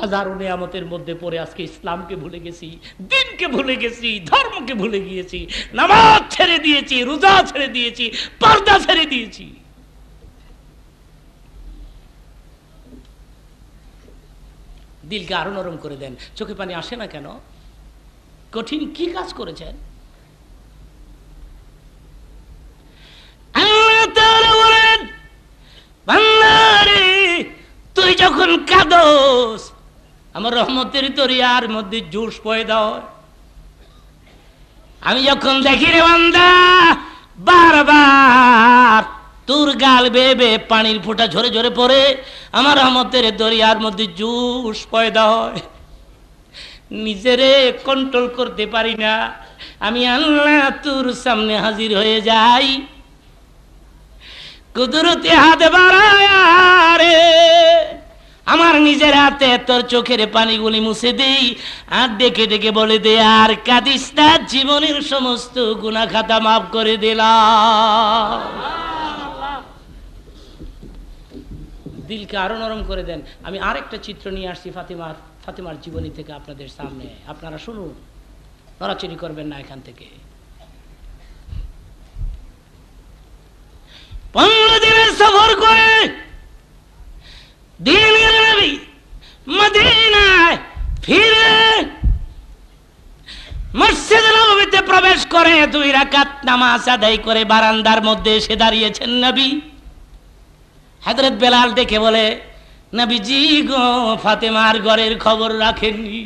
হাজারো নিয়ামতের মধ্যে পড়ে আজকে ইসলামকে ভুলে গেছি দিনকে ভুলে গেছি ধর্মকে ভুলে গিয়েছি নামাজ ছেড়ে দিয়েছি রোজা ছেড়ে দিয়েছি পর্দা ছেড়ে দিয়েছি দিলকে আরো নরম করে দেন চোখে পানি আসে না কেন কঠিন কি কাজ করেছেন তুই যখন কাঁদস আমার রহমতের তরিয়ার মধ্যে জুস পয়দা হয় আমি যখন দেখি রে বান্দা বারবার তোর গাল বেবে বেয়ে পানির ফোঁটা ঝরে ঝরে পড়ে আমার রহমতের দরিয়ার মধ্যে জুস পয়দা হয় নিজেরে কন্ট্রোল করতে পারি না আমি আল্লাহ তোর সামনে হাজির হয়ে যাই কুদরতে হাত বাড়ায় রে আমার নিজের হাতে তোর চোখের পানিগুলি মুছে দেই আর ডেকে ডেকে বলে দে আর কাদিস তার জীবনের সমস্ত গুনা খাতা মাফ করে দিলাম দিলকে আরো নরম করে দেন আমি আরেকটা চিত্র নিয়ে আসছি ফাতিমার ফাতিমার জীবনী থেকে আপনাদের সামনে আপনারা শুনুন নড়াচড়ি করবেন না এখান থেকে পনেরো দিনের সফর করে দিনের নবী মদিনায় ফিরে মসজিদ নবীতে প্রবেশ করে দুই রাকাত নামাজ আদায় করে বারান্দার মধ্যে এসে দাঁড়িয়েছেন নবী হযরত বেলাল দেখে বলে জি গো ফাতেমার ঘরের খবর রাখেননি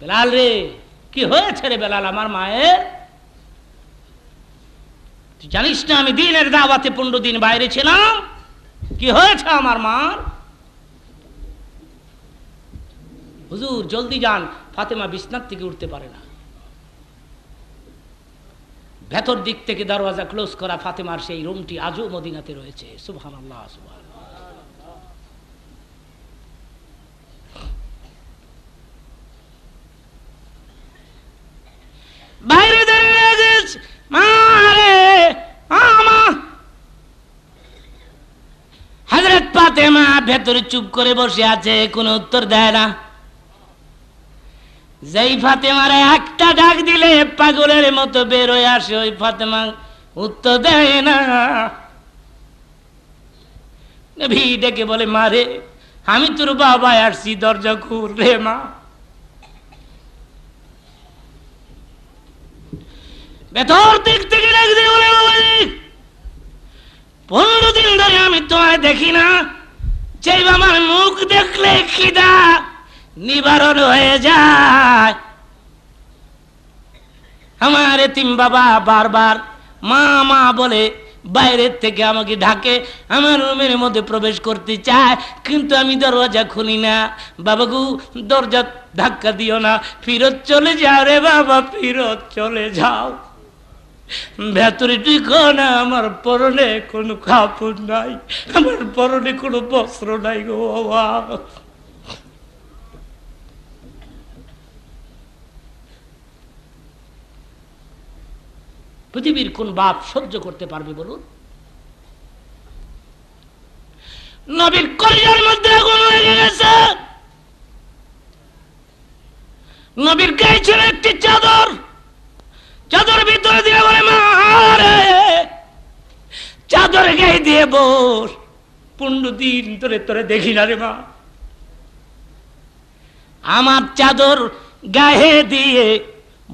বেলাল রে কি হয়েছে রে বেলাল আমার মায়ের তুই জানিস না আমি দিনের দাওয়াতে পনেরো দিন বাইরে ছিলাম কি হয়েছে আমার মার হুজুর জলদি যান ফাতেমা বিছনার থেকে উঠতে পারে না ভেতর দিক থেকে দরওয়াজা ক্লোজ করা ফাতেমার সেই রুমটি আজও মদিনাতে রয়েছে সুবহান আল্লাহ সুবহান বাইরে দাঁড়িয়ে মা রে মা হাজরত পাতেমা ভেতরে চুপ করে বসে আছে কোনো উত্তর দেয় না যেই ফাতেমারা একটা ডাক দিলে পাগলের মতো বেরোয় আসে ওই ফাতেমা উত্তর দেয় না নবী ডেকে বলে মারে আমি তোর বাবা আসছি দরজা খুর রে মা ভেতর দিক থেকে ডাক দিয়ে বলে বাবা পনেরো দিন ধরে আমি তোমায় দেখি না যে আমার মুখ দেখলে খিদা নিবারণ হয়ে যায় আমার এতিম বাবা বারবার মা মা বলে বাইরের থেকে আমাকে ঢাকে আমার রুমের মধ্যে প্রবেশ করতে চায় কিন্তু আমি দরজা খুলি না বাবাগু দরজা ধাক্কা দিও না ফিরত চলে যাও রে বাবা ফিরত চলে যাও ভেতরে কন আমার পরনে কোনো কাপড় নাই আমার পরনে কোনো বস্ত্র নাই গো বাবা পৃথিবীর কোন বাপ সহ্য করতে পারবে বলুন নবীর কলিজার মধ্যে আগুন লেগে গেছে নবীর গায়ে ছিল একটি চাদর চাদর ভিতরে দিয়ে বলে মারে চাদর গায়ে দিয়ে বস পনেরো দিন তোরে তোরে দেখি না রে মা আমার চাদর গায়ে দিয়ে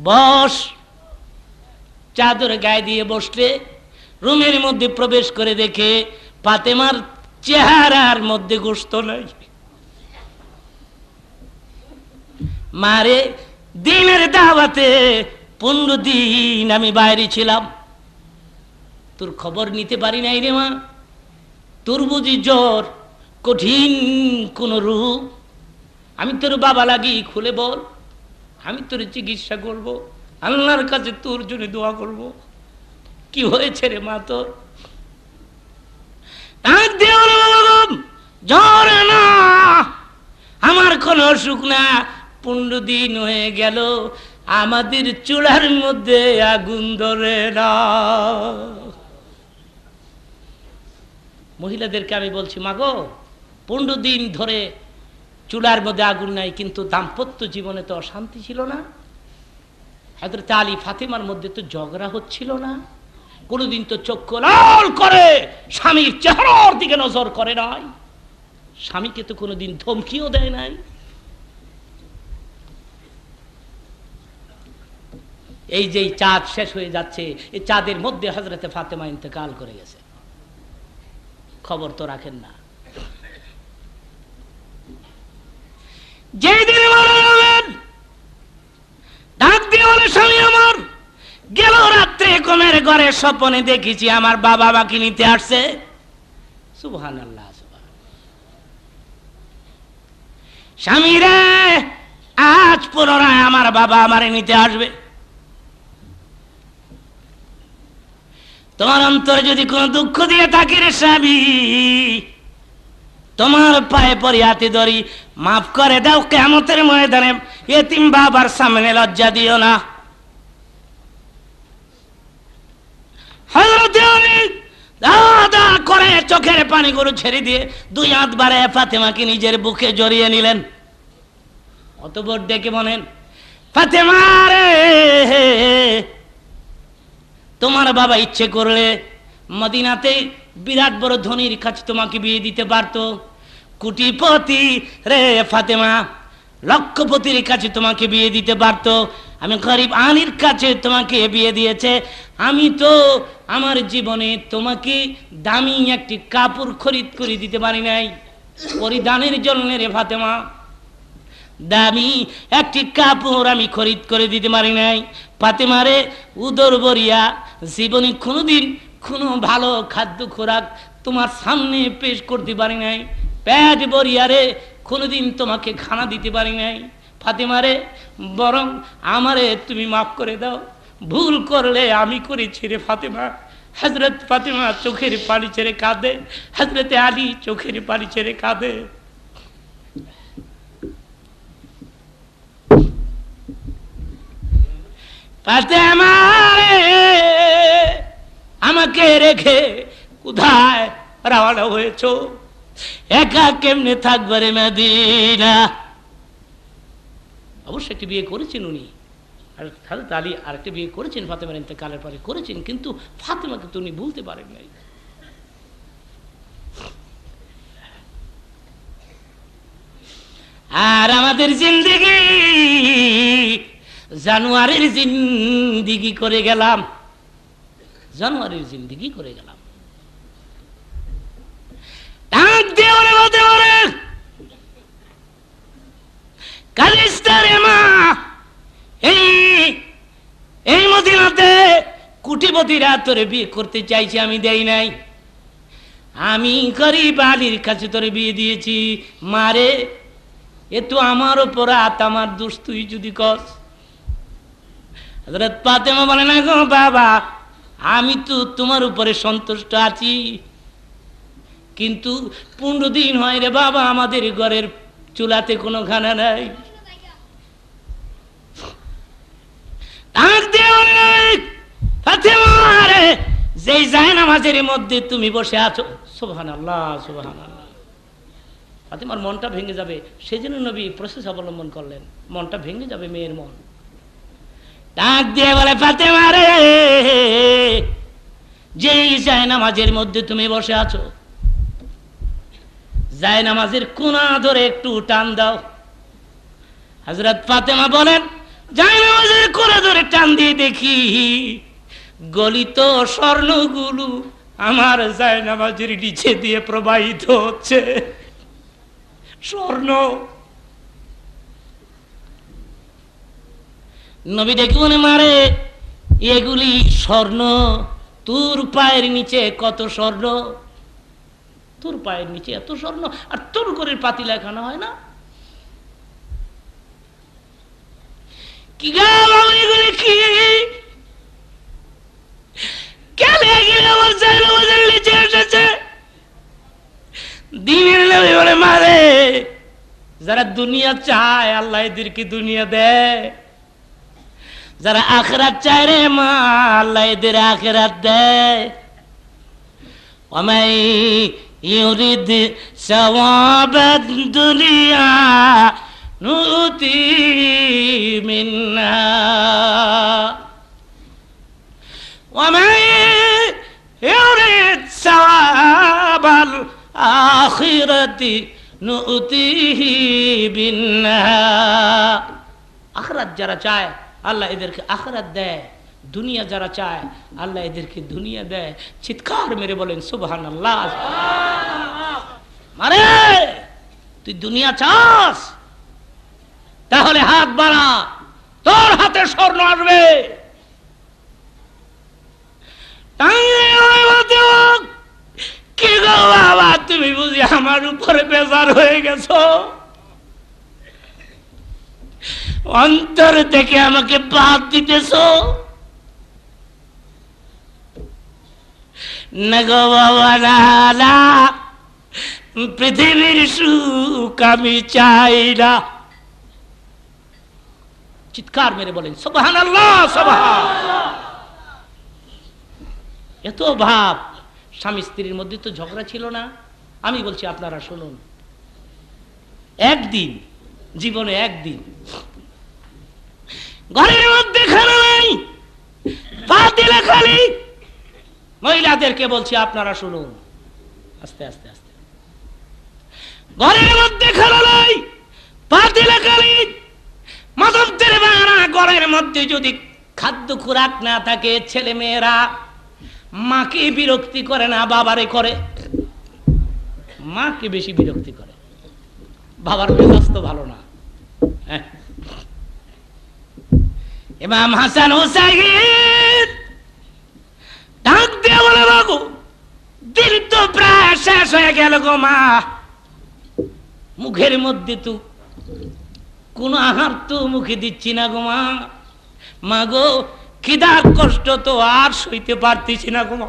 বস চাদর গায়ে দিয়ে বসলে রুমের মধ্যে প্রবেশ করে দেখে পাতেমার চেহারার মধ্যে গোস্ত নাই মারে দিনের দাওয়াতে পনেরো দিন আমি বাইরে ছিলাম তোর খবর নিতে পারি নাই রে মা তোর বুঝি জ্বর কঠিন কোন রূপ আমি তোর বাবা লাগি খুলে বল আমি তোর চিকিৎসা করব আল্লাহর কাছে তোর জন্য দোয়া করব কি হয়েছে রে মা তোর জ্বর না আমার কোনো অসুখ না পনেরো দিন হয়ে গেল আমাদের চূড়ার মধ্যে আগুন ধরে না মহিলাদেরকে আমি বলছি মাগো পনেরো দিন ধরে চুলার মধ্যে আগুন নাই কিন্তু দাম্পত্য জীবনে তো অশান্তি ছিল না হাজরত আলী ফাতেমার মধ্যে তো ঝগড়া হচ্ছিল না কোনোদিন তো চক্ষু লাল করে স্বামীর চেহারার দিকে নজর করে নাই স্বামীকে তো কোনোদিন ধমকিও দেয় নাই এই যে চাঁদ শেষ হয়ে যাচ্ছে এই চাঁদের মধ্যে হজরতে ফাতেমা ইন্তেকাল করে গেছে খবর তো রাখেন না যেই দিনে ডাক দিয়ে বলে স্বামী আমার গেল রাত্রে কোমের ঘরে স্বপনে দেখেছি আমার বাবা বাকি নিতে আসছে সুবহান আল্লাহ স্বামী রে আজ পুনরায় আমার বাবা আমারে নিতে আসবে তোমার অন্তরে যদি কোনো দুঃখ দিয়ে থাকে রে স্বামী তোমার পায়ে পরি হাতে ধরি মাফ করে দাও কেমতের ময়দানে এতিম বাবার সামনে লজ্জা দিও না দাদা করে চোখের পানি গরু ছেড়ে দিয়ে দুই হাত বারে ফাতেমাকে নিজের বুকে জড়িয়ে নিলেন অত বোর ডেকে বলেন ফাতেমা রে হে তোমার বাবা ইচ্ছে করলে মদিনাতে বিরাট বড় ধনির কাছে তোমাকে বিয়ে দিতে পারত কুটিপতি রে ফাতেমা লক্ষপতির কাছে তোমাকে বিয়ে দিতে পারত আমি গরিব আনির কাছে তোমাকে বিয়ে দিয়েছে আমি তো আমার জীবনে তোমাকে দামি একটি কাপড় খরিদ করে দিতে পারি নাই পরিধানের জন্য রে ফাতেমা দামি একটি কাপড় আমি খরিদ করে দিতে পারি নাই ফাতেমারে উদর বরিয়া জীবনে কোনোদিন কোনো ভালো খাদ্য খোরাক তোমার সামনে পেশ করতে পারি নাই প্যাট বরিয়ারে কোনোদিন তোমাকে খানা দিতে পারি নাই ফাতেমারে বরং আমারে তুমি মাফ করে দাও ভুল করলে আমি করেছি রে ফাতেমা হজরত ফাতেমা চোখের পানি ছেড়ে কাঁদে হজরতে আলী চোখের পানি ছেড়ে কাঁদে পাশে আমার আমাকে রেখে কোথায় রাওয়ানা হয়েছ একা কেমনে থাকবারে মেদিনা অবশ্য একটি বিয়ে করেছেন উনি আর খালেদ আলী একটি বিয়ে করেছেন ফাতেমার ইন্তেকালের পরে করেছেন কিন্তু ফাতেমাকে তো উনি ভুলতে পারেন নাই আর আমাদের জিন্দিগি জানুয়ারির জিন্দিগি করে গেলাম জানুয়ারির জিন্দিগি করে গেলাম এই মদিনাতে কুটিপতিরা তোরে বিয়ে করতে চাইছি আমি দেই নাই আমি গরিব আলীর কাছে তোরে বিয়ে দিয়েছি মারে এ তো আমার আত আমার দোষ তুই যদি কস হজরত পাতেমা বলে না গো বাবা আমি তো তোমার উপরে সন্তুষ্ট আছি কিন্তু পনেরো দিন হয় রে বাবা আমাদের ঘরের চুলাতে কোনো খানা নাই যেই যায় মধ্যে তুমি বসে আছো সোহান আল্লাহ ফাতেমার মনটা ভেঙে যাবে সেজন্য নবী প্রসেস অবলম্বন করলেন মনটা ভেঙে যাবে মেয়ের মন ডাক দিয়ে বলে ফাতে মারে যেই যায় নামাজের মধ্যে তুমি বসে আছো যায় নামাজের কোনা ধরে একটু টান দাও হাজরত ফাতেমা বলেন যায় নামাজের কোনা ধরে টান দিয়ে দেখি গলিত স্বর্ণগুলো আমার যায় নামাজের নিচে দিয়ে প্রবাহিত হচ্ছে স্বর্ণ নবী দেখুন মারে এগুলি স্বর্ণ তোর পায়ের নিচে কত স্বর্ণ তোর পায়ের নিচে এত স্বর্ণ আর তোর করে পাতিলা খানা হয় না কি এগুলি কি নিচে এসেছে দিনের মারে যারা দুনিয়া চায় আল্লাহ কি দুনিয়া দেয় যারা আখরাত চায় রে মা আল্লাহ এদের আখরাত দেয় ওমাই ইউরিদ সওয়াবাদ দুনিয়া নুতি মিন্না ওমাই ইউরিদ সওয়াবাল আখিরাতি নুতিহি বিন্না আখরাত যারা চায় আল্লাহ এদেরকে আখরাত দেয় দুনিয়া যারা চায় আল্লাহ এদেরকে দুনিয়া দেয় চিৎকার মেরে বলেন সুবহান আল্লাহ মানে তুই দুনিয়া চাস তাহলে হাত বাড়া তোর হাতে স্বর্ণ আসবে কি গো বাবা তুমি বুঝি আমার উপরে বেজার হয়ে গেছো অন্তর থেকে আমাকে বাদ দিতেছ পৃথিবীর সুখ আমি চাই না চিৎকার মেরে বলেন সবহান এত ভাব স্বামী স্ত্রীর মধ্যে তো ঝগড়া ছিল না আমি বলছি আপনারা শুনুন একদিন জীবনে একদিন ঘরের মধ্যে খেলা নাই বাতিলে খালি মহিলাদেরকে বলছি আপনারা শুনুন আস্তে আস্তে আস্তে ঘরের মধ্যে খেলা নাই দিলে খালি মাদবদের বাংলা ঘরের মধ্যে যদি খাদ্য খোরাক না থাকে ছেলে মেয়েরা মাকে বিরক্তি করে না বাবারে করে মাকে বেশি বিরক্তি করে বাবার মেজাজ তো ভালো না ইমাম হাসান হুসাইন ডাক দিয়ে বলে বাবু দিন তো প্রায় শেষ হয়ে গেল গো মা মুখের মধ্যে তো কোন আহার তো মুখে দিচ্ছি না গো মা মা গো কিদার কষ্ট তো আর সইতে পারতেছি না গো মা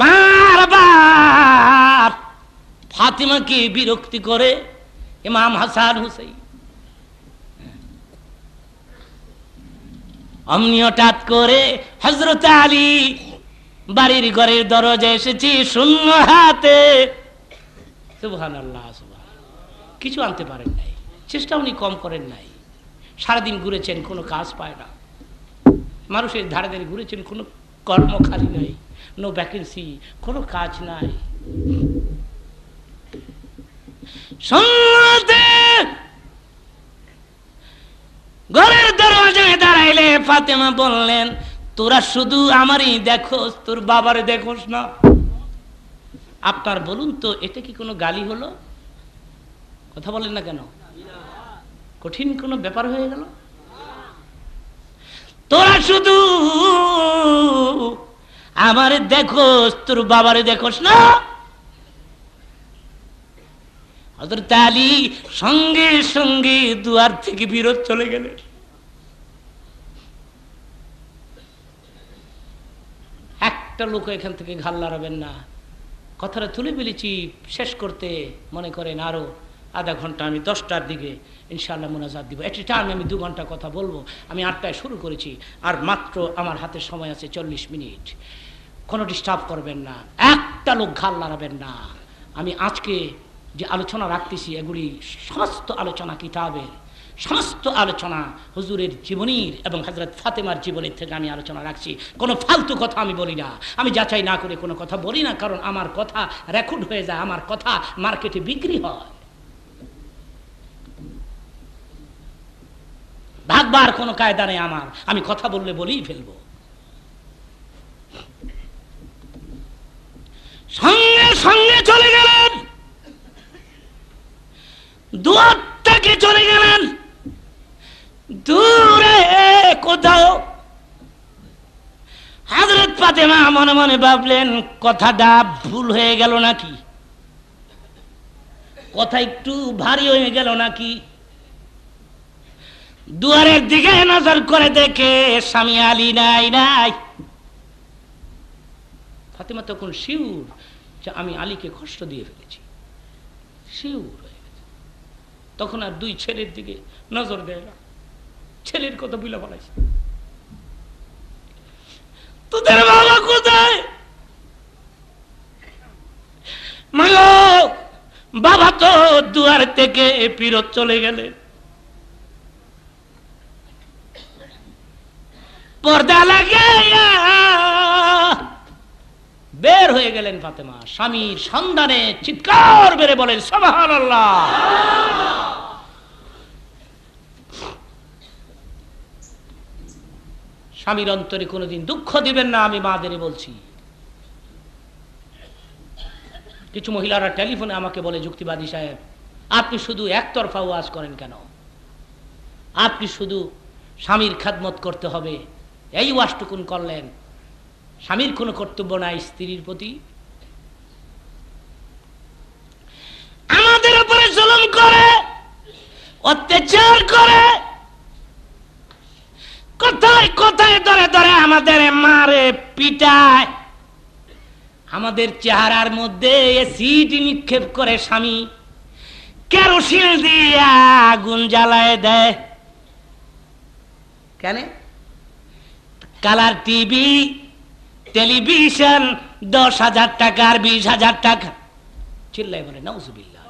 বারবার ফাতিমাকে বিরক্তি করে ইমাম হাসান হুসাইন অমনি হঠাৎ করে হজরত আলী বাড়ির ঘরের দরজা এসেছি শূন্য হাতে কিছু আনতে পারেন নাই চেষ্টা উনি কম করেন নাই সারাদিন ঘুরেছেন কোনো কাজ পায় না মানুষের ধারে ধারে ঘুরেছেন কোনো কর্ম খালি নাই নো ভ্যাকেন্সি কোনো কাজ নাই ঘরের চাইলে ফাতেমা বললেন তোরা শুধু আমারই দেখো তোর বাবার দেখোস না আপনার বলুন তো এটা কি কোনো গালি হলো কথা বলেন না কেন কঠিন কোনো ব্যাপার হয়ে গেল তোরা শুধু আমার দেখো তোর বাবার দেখোস না হজরত আলী সঙ্গে সঙ্গে দুয়ার থেকে বিরোধ চলে গেলেন একটা লোক এখান থেকে ঘাল লাড়াবেন না কথাটা তুলে বিলিচি শেষ করতে মনে করেন আরও আধা ঘন্টা আমি দশটার দিকে ইনশাআল্লাহ মোনাজাত দিব একটি টাইম আমি দু ঘন্টা কথা বলবো আমি আটটায় শুরু করেছি আর মাত্র আমার হাতে সময় আছে চল্লিশ মিনিট কোনো ডিস্টার্ব করবেন না একটা লোক ঘাল লাড়াবেন না আমি আজকে যে আলোচনা রাখতেছি এগুলি সমস্ত আলোচনা কিতাবের সমস্ত আলোচনা হুজুরের জীবনীর এবং হজরত ফাতেমার জীবনীর থেকে আমি আলোচনা রাখছি কোনো ফালতু কথা আমি বলি না আমি যাচাই না করে কোনো কথা বলি না কারণ আমার কথা রেকর্ড হয়ে যায় আমার কথা মার্কেটে বিক্রি হয় ভাগবার কোনো কায়দা নেই আমার আমি কথা বললে বলেই ফেলবো সঙ্গে সঙ্গে চলে গেলেন দু থেকে চলে গেলেন দূরে কোথাও হাজরত ফাতেমা মনে মনে ভাবলেন কথাটা ভুল হয়ে গেল নাকি কথা একটু ভারী হয়ে গেল নাকি দুয়ারের দিকে নজর করে দেখে স্বামী আলী নাই নাই ফাতেমা তখন শিউর যে আমি আলীকে কষ্ট দিয়ে ফেলেছি শিউর হয়ে গেছে তখন আর দুই ছেলের দিকে নজর দেয় না ছেলের কথা বুঝলে বলাই তোদের বাবা কোথায় বাবা তো দুয়ার থেকে ফিরত চলে গেলে পর্দা লাগে বের হয়ে গেলেন ফাতেমা স্বামীর সন্ধানে চিৎকার বেড়ে বলেন সবাহ আল্লাহ স্বামীর অন্তরে কোনোদিন দুঃখ দিবেন না আমি মাদের বলছি কিছু মহিলারা টেলিফোনে আমাকে বলে যুক্তিবাদী সাহেব আপনি শুধু একতরফা ওয়াজ করেন কেন আপনি শুধু স্বামীর খাদমত করতে হবে এই ওয়াজটুকুন করলেন স্বামীর কোনো কর্তব্য নাই স্ত্রীর প্রতি আমাদের উপরে জুলুম করে অত্যাচার করে কথায় কথায় ধরে ধরে আমাদের মারে পিটায় আমাদের চেহারার মধ্যে সিট নিক্ষেপ করে স্বামী কেরোসিন দিয়ে আগুন জ্বালায় দেয় কেন কালার টিভি টেলিভিশন দশ হাজার টাকা আর বিশ হাজার টাকা চিল্লাই বলে নৌসুবিল্লা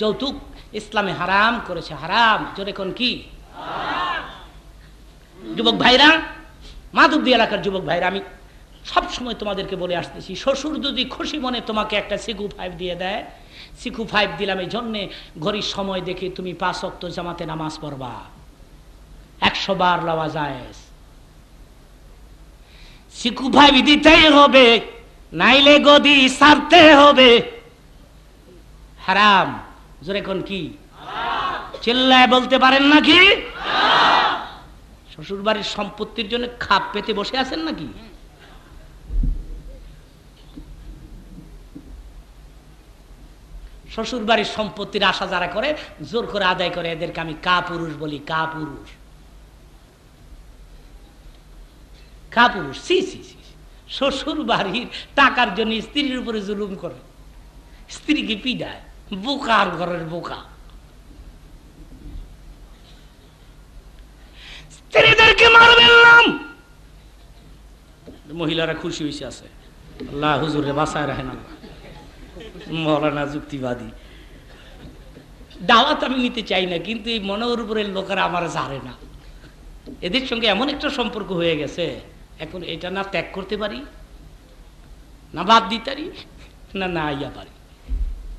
যৌতুক ইসলামে হারাম করেছে হারাম জোরে কোন কি যুবক ভাইরা মাধবদী এলাকার যুবক ভাইরা আমি সব সময় তোমাদেরকে বলে আসতেছি শ্বশুর যদি খুশি মনে তোমাকে একটা সিকু ফাইভ দিয়ে দেয় সিকু ফাইভ দিলাম এই জন্যে ঘড়ির সময় দেখে তুমি পাঁচ অক্ত জামাতে নামাজ পড়বা একশো বার লওয়া যায় সিকু ফাইভ দিতেই হবে নাইলে গদি সারতে হবে হারাম জোরে কোন কি চেল্লায় বলতে পারেন নাকি শ্বশুর বাড়ির সম্পত্তির জন্য খাপ পেতে বসে আছেন নাকি শ্বশুর বাড়ির সম্পত্তির আশা যারা করে জোর করে আদায় করে এদেরকে আমি কা পুরুষ বলি কা পুরুষ কা পুরুষ সি সি সি শ্বশুর বাড়ির টাকার জন্য স্ত্রীর উপরে জুলুম করে স্ত্রীকে পিডায় বোকার ঘরের বোকা ছেলেদেরকে মারবেন নাম মহিলারা খুশি হয়েছে আছে আল্লাহ হুজুরে বাসায় রাখেন আল্লাহ মৌলানা যুক্তিবাদী দাওয়াত আমি নিতে চাই না কিন্তু এই মনের উপরে লোকেরা আমার জারে না এদের সঙ্গে এমন একটা সম্পর্ক হয়ে গেছে এখন এটা না ত্যাগ করতে পারি না বাদ দিতে পারি না না আইয়া পারি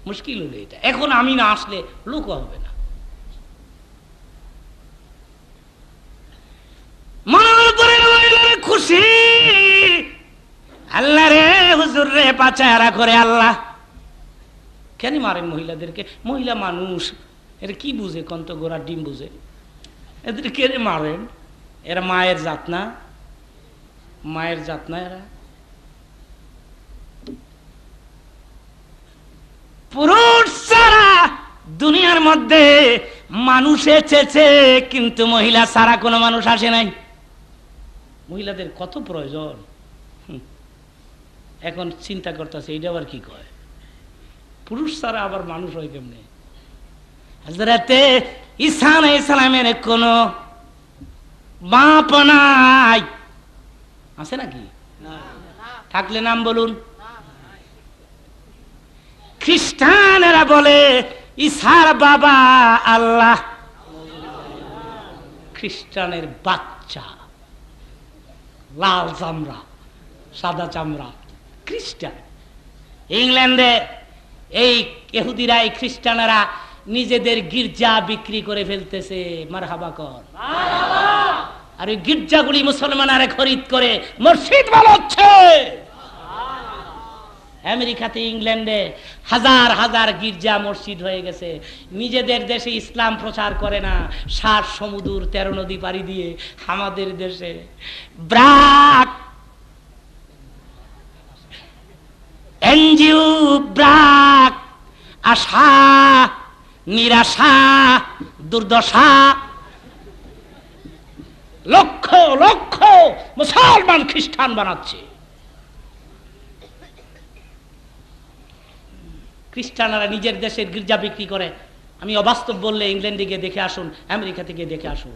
মুশকিল হলো এটা এখন আমি না আসলে লোকও হবে না খুশি আল্লাহ রে হুজুর রে পাচারা করে আল্লাহ কেন মারেন মহিলাদেরকে মহিলা মানুষ এটা কি বুঝে কন্ত গোড়া ডিম বুঝে এদের কে মারেন এরা মায়ের জাত না মায়ের জাত না এরা পুরুষ ছাড়া দুনিয়ার মধ্যে মানুষ এসেছে কিন্তু মহিলা ছাড়া কোনো মানুষ আসে নাই মহিলাদের কত প্রয়োজন এখন চিন্তা করতেছে এইটা আবার কি কয় পুরুষ ছাড়া আবার মানুষ হয় কেমনে হাজরাতে ইসান ইসলামের কোন বাপ নাই আছে নাকি থাকলে নাম বলুন খ্রিস্টানেরা বলে ইসার বাবা আল্লাহ খ্রিস্টানের বাক্য লাল চামড়া সাদা চামড়া খ্রিস্টান ইংল্যান্ডে এই এহুদিরা এই খ্রিস্টানেরা নিজেদের গির্জা বিক্রি করে ফেলতেছে মারহাবাকর কর আর ওই গির্জাগুলি মুসলমানারা খরিদ করে মসজিদ বানাচ্ছে আমেরিকাতে ইংল্যান্ডে হাজার হাজার গির্জা মসজিদ হয়ে গেছে নিজেদের দেশে ইসলাম প্রচার করে না সাত সমুদ্র তেরো নদী পাড়ি দিয়ে আমাদের দেশে ব্রাক এনজিও ব্রাক আশা নিরাশা দুর্দশা লক্ষ লক্ষ মুসলমান খ্রিস্টান বানাচ্ছে খ্রিস্টানরা নিজের দেশের গির্জা বিক্রি করে আমি অবাস্তব বললে ইংল্যান্ডে গিয়ে দেখে আসুন আমেরিকাতে গিয়ে দেখে আসুন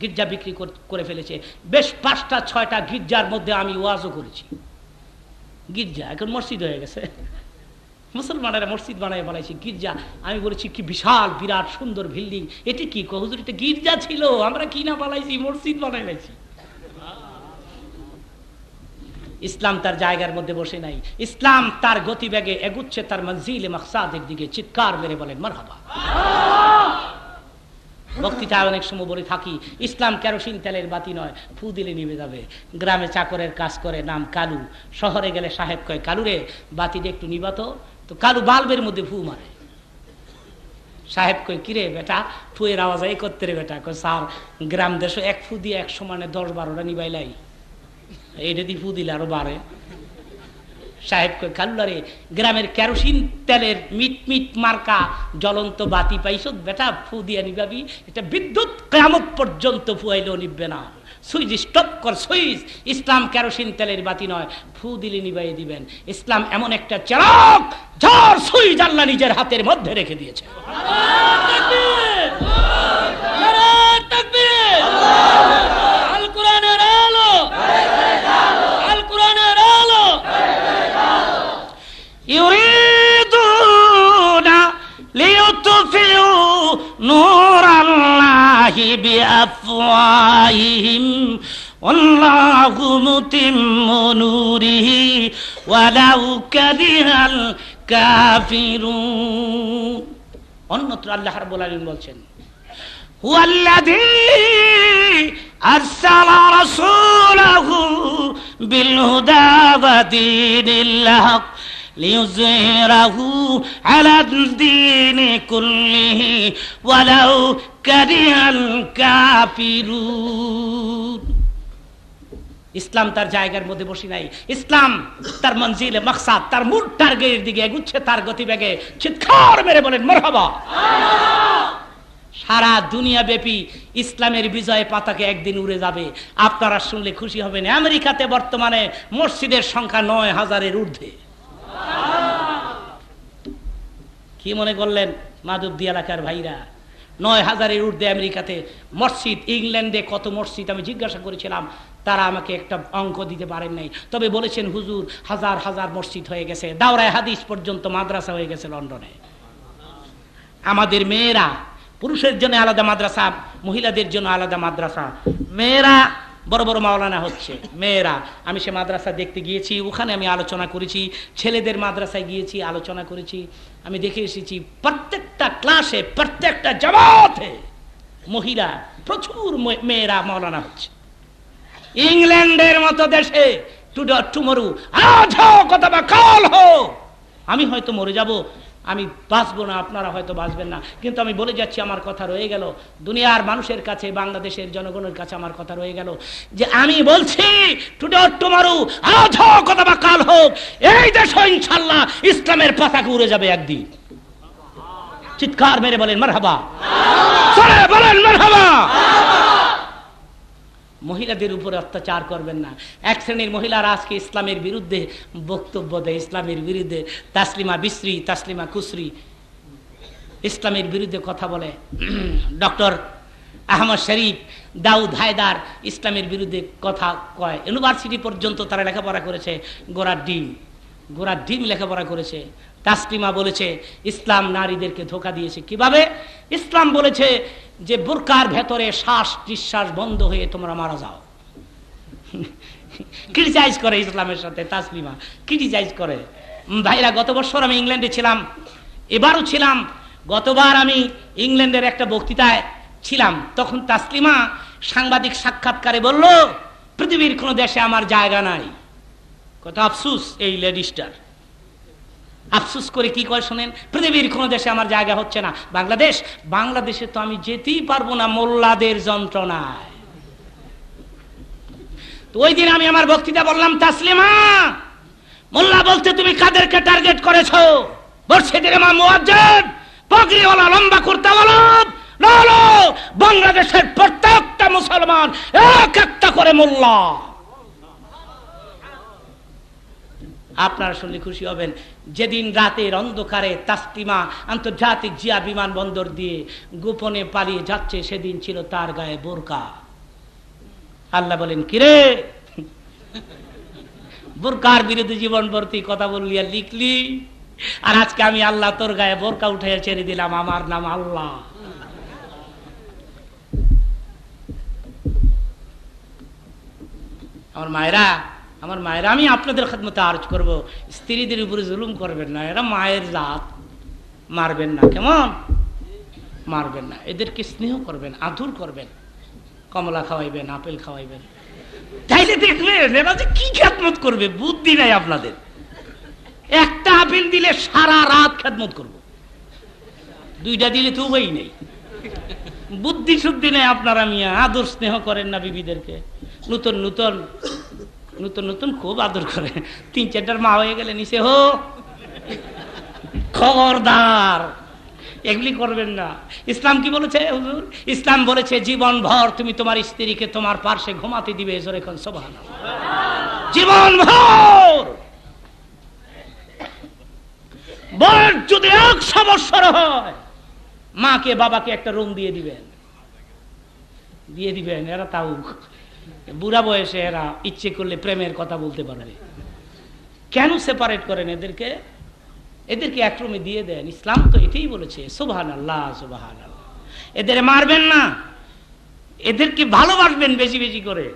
গির্জা বিক্রি করে ফেলেছে বেশ পাঁচটা ছয়টা গির্জার মধ্যে আমি ওয়াজও করেছি গির্জা এখন মসজিদ হয়ে গেছে মুসলমানেরা মসজিদ বানায় বানাইছি গির্জা আমি বলেছি কি বিশাল বিরাট সুন্দর বিল্ডিং এটি কি হুজুর গির্জা ছিল আমরা কি না বানাইছি মসজিদ বানাইছি ইসলাম তার জায়গার মধ্যে বসে নাই ইসলাম তার গতিবেগে এগুচ্ছে তার মঞ্জিল মকসাদের দিকে চিৎকার মেরে বলেন মারহাবা বক্তৃতায় অনেক সময় বলে থাকি ইসলাম কেরোসিন তেলের বাতি নয় ফু দিলে নিভে যাবে গ্রামে চাকরের কাজ করে নাম কালু শহরে গেলে সাহেব কয় কালুরে বাতিটা একটু নিবাত তো কালু বাল্বের মধ্যে ফু মারে সাহেব কয় কিরে বেটা ফুয়ের আওয়াজ এই করতে রে বেটা কয় স্যার গ্রাম দেশে এক ফু দিয়ে এক সমানে দশ বারোটা নিবাইলাই এটা দিয়ে দিলে আরো বাড়ে সাহেব খাল্লারে গ্রামের কেরোসিন তেলের মিট মিট মার্কা জ্বলন্ত বাতি পাইছ বেটা ফু দিয়ে নিবাবি এটা বিদ্যুৎ কামক পর্যন্ত ফুয়াইলেও নিবে না সুইচ স্টপ কর সুইচ ইসলাম কেরোসিন তেলের বাতি নয় ফু দিলে নিবাই দিবেন ইসলাম এমন একটা চেরক ঝড় সুইচ আল্লাহ নিজের হাতের মধ্যে রেখে দিয়েছে يريدون ليطفئوا نور الله بأفواههم والله متم نوره ولو كره الكافرون অন্যত্র আল্লাহ রাব্বুল আলামিন বলছেন الذي أرسل رسوله بالهدى ودين الحق ليظهره على الدين كله ولو كره الكافرون ইসলাম তার জায়গার মধ্যে বসি নাই ইসলাম তার মঞ্জিলে মকসাদ তার মূল টার্গেটের দিকে গুচ্ছে তার গতিবেগে চিৎকার মেরে বলেন মরহবা সারা দুনিয়া ব্যাপী ইসলামের বিজয় পাতাকে একদিন উড়ে যাবে আপনারা শুনলে খুশি হবেন আমেরিকাতে বর্তমানে মসজিদের সংখ্যা নয় হাজারের ঊর্ধ্বে কি মনে করলেন মাধবদী এলাকার ভাইরা নয় হাজারের ঊর্ধ্বে আমেরিকাতে মসজিদ ইংল্যান্ডে কত মসজিদ আমি জিজ্ঞাসা করেছিলাম তারা আমাকে একটা অঙ্ক দিতে পারেন নাই তবে বলেছেন হুজুর হাজার হাজার মসজিদ হয়ে গেছে দাওরায় হাদিস পর্যন্ত মাদ্রাসা হয়ে গেছে লন্ডনে আমাদের মেয়েরা পুরুষের জন্য আলাদা মাদ্রাসা মহিলাদের জন্য আলাদা মাদ্রাসা মেয়েরা বড় বড় মাওলানা হচ্ছে মেয়েরা আমি সে মাদ্রাসা দেখতে গিয়েছি ওখানে আমি আলোচনা করেছি ছেলেদের মাদ্রাসায় গিয়েছি আলোচনা করেছি আমি দেখে এসেছি প্রত্যেকটা ক্লাসে প্রত্যেকটা জমাতে মহিলা প্রচুর মেয়েরা মাওলানা হচ্ছে ইংল্যান্ডের মতো দেশে টু মরু আজ হোক বা কল হোক আমি হয়তো মরে যাব আমি বাঁচবো না আপনারা হয়তো বাঁচবেন না কিন্তু আমি বলে যাচ্ছি আমার কথা রয়ে গেল দুনিয়ার মানুষের কাছে বাংলাদেশের জনগণের কাছে আমার কথা রয়ে গেল যে আমি বলছি টুডে মারু আজ হোক অথবা কাল হোক এই দেশ ইনশাল্লাহ ইসলামের পাতাকে উড়ে যাবে একদিন চিৎকার মেরে বলেন মারহাবা বলেন মারহাবা মহিলাদের উপর অত্যাচার করবেন না এক শ্রেণীর মহিলারা আজকে ইসলামের বিরুদ্ধে বক্তব্য দেয় ইসলামের বিরুদ্ধে তাসলিমা বিশ্রি তাসলিমা খুসরি ইসলামের বিরুদ্ধে কথা বলে ডক্টর আহমদ শরীফ দাউদ হায়দার ইসলামের বিরুদ্ধে কথা কয় ইউনিভার্সিটি পর্যন্ত তারা লেখাপড়া করেছে গোরা ডিম গোরা ডিম লেখাপড়া করেছে তাসলিমা বলেছে ইসলাম নারীদেরকে ধোকা দিয়েছে কিভাবে ইসলাম বলেছে যে বুরকার ভেতরে শ্বাস নিঃশ্বাস বন্ধ হয়ে তোমরা মারা যাও ক্রিটিসাইজ করে ইসলামের সাথে তাসলিমা ক্রিটিসাইজ করে ভাইরা গত বছর আমি ইংল্যান্ডে ছিলাম এবারও ছিলাম গতবার আমি ইংল্যান্ডের একটা বক্তৃতায় ছিলাম তখন তাসলিমা সাংবাদিক সাক্ষাৎকারে বলল পৃথিবীর কোনো দেশে আমার জায়গা নাই কত আফসুস এই লেডিসটার আফসুস করে কি কয় শোনেন পৃথিবীর কোনো দেশে আমার জায়গা হচ্ছে না বাংলাদেশ বাংলাদেশে তো আমি যেতেই পারবো না মোল্লাদের যন্ত্রণায় তো ওই দিন আমি আমার বক্তৃতা বললাম তাসলিমা মোল্লা বলতে তুমি কাদেরকে টার্গেট করেছো বর্ষেদের মা মুআজ্জাদ পগড়িওয়ালা লম্বা কুর্তা কুর্তাওয়ালা লালো বাংলাদেশের প্রত্যেকটা মুসলমান এক একটা করে মোল্লা আপনারা শুনলে খুশি হবেন যেদিন রাতের অন্ধকারে তাস্তিমা আন্তর্জাতিক জিয়া বিমানবন্দর দিয়ে গোপনে পালিয়ে যাচ্ছে সেদিন ছিল তার গায়ে বোরকা আল্লাহ বলেন কিরে বোরকার বিরুদ্ধে জীবন ভর্তি কথা বললিয়া লিখলি আর আজকে আমি আল্লাহ তোর গায়ে বোরকা উঠে ছেড়ে দিলাম আমার নাম আল্লাহ আমার মায়েরা আমার মায়েরা আমি আপনাদের খাদমতে আর্জ করব স্ত্রীদের উপরে জুলুম করবেন না এরা মায়ের জাত মারবেন না কেমন মারবেন না এদেরকে স্নেহ করবেন আধুর করবেন কমলা খাওয়াইবেন আপেল খাওয়াইবেন তাইলে দেখবেন এরা যে কি খ্যাতমত করবে বুদ্ধি নাই আপনাদের একটা আপেল দিলে সারা রাত খ্যাতমত করব দুইটা দিলে তো উপায় নেই বুদ্ধি শুদ্ধি নেই আপনারা মিয়া আদর স্নেহ করেন না বিবিদেরকে নতুন নূতন নতুন নতুন খুব আদর করে তিন চারটার মা হয়ে গেলে নিচে হো খবরদার এগুলি করবেন না ইসলাম কি বলেছে হুজুর ইসলাম বলেছে জীবন ভর তুমি তোমার স্ত্রীকে তোমার পার্শ্বে ঘুমাতে দিবে এজোর এখন সোভান জীবন ভর বয়স যদি এক সমস্যার হয় মাকে বাবাকে একটা রুম দিয়ে দিবেন দিয়ে দিবেন এরা তাও বুড়া বয়সে এরা ইচ্ছে করলে প্রেমের কথা বলতে পারবে কেন সেপারেট করেন এদেরকে এদেরকে একরমে দিয়ে দেন ইসলাম তো এটাই বলেছে সোবাহান আল্লাহ সোবাহান আল্লাহ এদের মারবেন না এদেরকে ভালোবাসবেন বেশি বেশি করে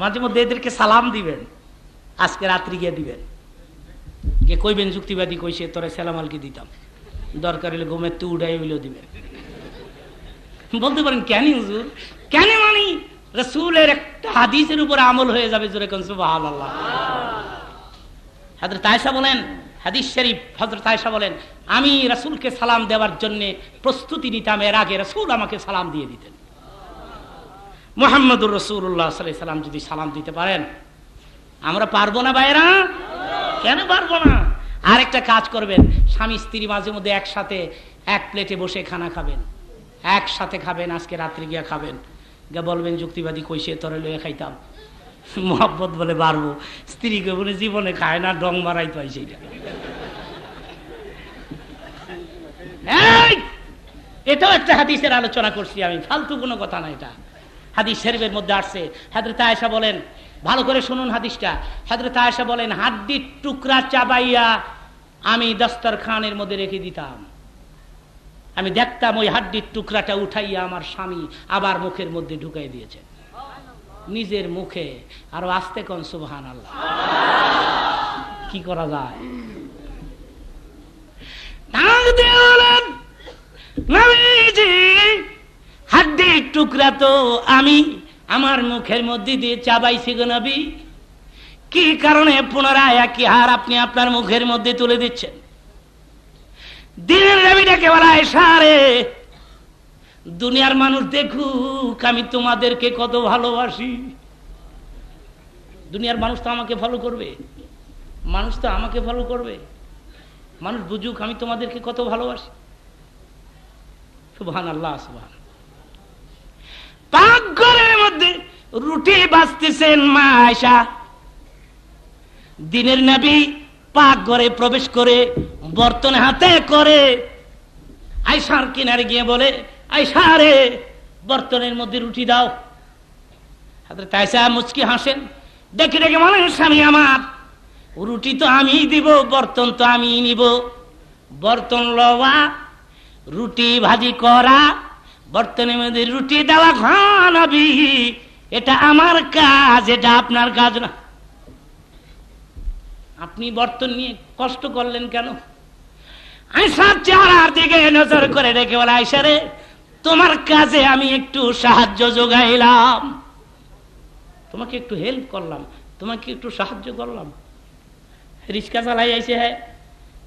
মাঝে মধ্যে এদেরকে সালাম দিবেন আজকে রাত্রি গিয়ে দিবেন গিয়ে কইবেন যুক্তিবাদী কইছে তোরা সালাম দিতাম দরকার হলে গোমের তু উড়াই হইলেও দিবেন বলতে পারেন কেন হুজুর কেন মানি রসুলের একটা হাদিসের উপর আমল হয়ে যাবে জোরে তাইসা বলেন হাদিস শরীফ হজরত তাইসা বলেন আমি রসুলকে সালাম দেওয়ার জন্য প্রস্তুতি নিতাম এর আগে রসুল আমাকে সালাম দিয়ে দিতেন মোহাম্মদুর রসুল্লাহ সাল্লাম যদি সালাম দিতে পারেন আমরা পারবো না বাইরা কেন পারবো না আর একটা কাজ করবেন স্বামী স্ত্রী মাঝে মধ্যে একসাথে এক প্লেটে বসে খানা খাবেন একসাথে খাবেন আজকে রাত্রে গিয়া খাবেন গা বলবেন যুক্তিবাদী কইসে তরে লয়ে খাইতাম মোহাব্বত বলে বাড়বো স্ত্রীকে বলে জীবনে খায় না ডং মারাই পাই সেইটা এটাও একটা হাদিসের আলোচনা করছি আমি ফালতু কোনো কথা না এটা হাদিস শরীফের মধ্যে আসছে হাদরে আয়েশা বলেন ভালো করে শুনুন হাদিসটা হাদরে আয়েশা বলেন হাড্ডির টুকরা চাবাইয়া আমি দস্তর খানের মধ্যে রেখে দিতাম আমি দেখতাম ওই হাড্ডির টুকরাটা উঠাইয়া আমার স্বামী আবার মুখের মধ্যে ঢুকাই দিয়েছে নিজের মুখে আরো আস্তে কন সুবহান আল্লাহ কি করা যায় হাড্ডির টুকরা তো আমি আমার মুখের মধ্যে দিয়ে চাবাইছি গো নবী কি কারণে পুনরায় একই হার আপনি আপনার মুখের মধ্যে তুলে দিচ্ছেন দিনের দাবিটাকে বলায় সারে দুনিয়ার মানুষ দেখুক আমি তোমাদেরকে কত ভালোবাসি দুনিয়ার মানুষ তো আমাকে ফলো করবে মানুষ তো আমাকে ফলো করবে মানুষ বুঝুক আমি তোমাদেরকে কত ভালোবাসি সুবহান আল্লাহ সুবহান ঘরের মধ্যে রুটি বাঁচতেছেন মা আয়সা দিনের নাবি পাক ঘরে প্রবেশ করে বর্তন হাতে করে আইসার কিনারে গিয়ে বলে আইসারে বর্তনের মধ্যে রুটি দাও মুচকি হাসেন দেখে দেখে মনে স্বামী আমার রুটি তো আমি দিব বর্তন তো আমি নিব বর্তন লওয়া রুটি ভাজি করা বর্তনের মধ্যে রুটি দেওয়া ঘন এটা আমার কাজ এটা আপনার কাজ না আপনি বর্তন নিয়ে কষ্ট করলেন কেন আয়সার চেহারার দিকে নজর করে রেখে বলে আয়সারে তোমার কাজে আমি একটু সাহায্য যোগাইলাম তোমাকে একটু হেল্প করলাম তোমাকে একটু সাহায্য করলাম রিক্সা চালাই আইসে হ্যাঁ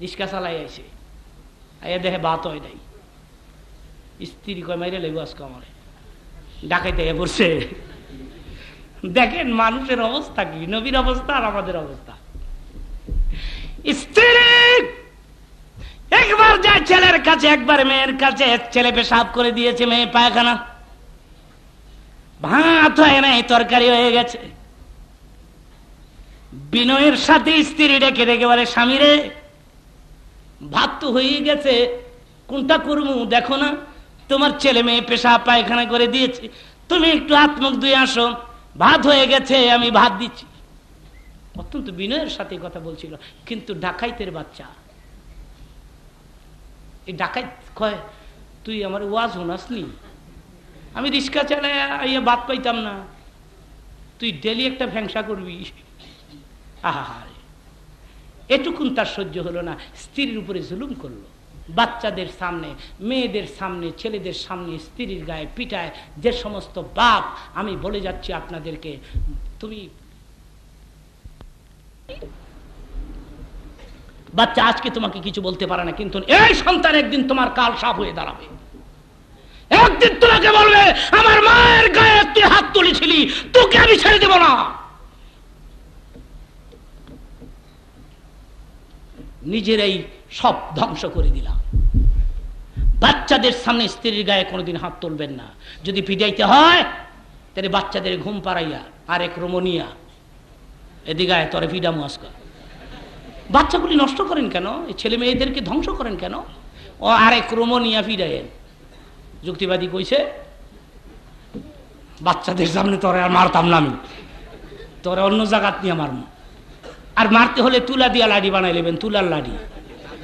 রিক্সা চালাই আইসে আয়া দেহে বাত হয় নাই স্ত্রী কয় মাইরে লেগু আজকে আমার ডাকাইতে পড়ছে দেখেন মানুষের অবস্থা কি নবীর অবস্থা আর আমাদের অবস্থা স্ত্রী একবার যায় ছেলের কাছে একবার মেয়ের কাছে ছেলে পেশাব করে দিয়েছে মেয়ে পায়খানা ভাত হয় নাই তরকারি হয়ে গেছে বিনয়ের সাথে স্ত্রী ডেকে ডেকে বলে রে ভাত তো হয়ে গেছে কোনটা করবো দেখো না তোমার ছেলে মেয়ে পেশা পায়খানা করে দিয়েছে তুমি একটু আত্মুখ মুখ আসো ভাত হয়ে গেছে আমি ভাত দিচ্ছি অত্যন্ত বিনয়ের সাথে কথা বলছিল কিন্তু ডাকাইতের বাচ্চা এই ডাকাইত কয় তুই আমার ওয়াজ হোনাসনি আমি রিক্সা চালায় বাদ পাইতাম না তুই ডেলি একটা ভ্যাংসা করবি আহা এটুকুন তার সহ্য হলো না স্ত্রীর উপরে জুলুম করলো বাচ্চাদের সামনে মেয়েদের সামনে ছেলেদের সামনে স্ত্রীর গায়ে পিটায় যে সমস্ত বাপ আমি বলে যাচ্ছি আপনাদেরকে তুমি বাচ্চা আজকে তোমাকে কিছু বলতে পারে না কিন্তু এই সন্তান একদিন তোমার কাল সাফ হয়ে দাঁড়াবে একদিন তোমাকে বলবে আমার মায়ের গায়ে তুই হাত তুলেছিলি তোকে আমি ছেড়ে দেব না নিজের এই সব ধ্বংস করে দিলাম বাচ্চাদের সামনে স্ত্রীর গায়ে কোনোদিন হাত তুলবেন না যদি পিটাইতে হয় তাহলে বাচ্চাদের ঘুম পাড়াইয়া আরেক এক রোমনিয়া এদিকে আয় তরে ফিডা মুয়াজকা বাচ্চাগুলি নষ্ট করেন কেন ছেলে মেয়েদেরকে ধ্বংস করেন কেন ও আরে ক্রম নিয়া ফিরাইয়েন যুক্তিবাদী কইছে বাচ্চাদের সামনে তোরে আর মারতাম না আমি তোরে অন্য জায়গাত নিয়ে মারম আর মারতে হলে তুলা দিয়া লাডি বানাই নেবেন তুলার লাডি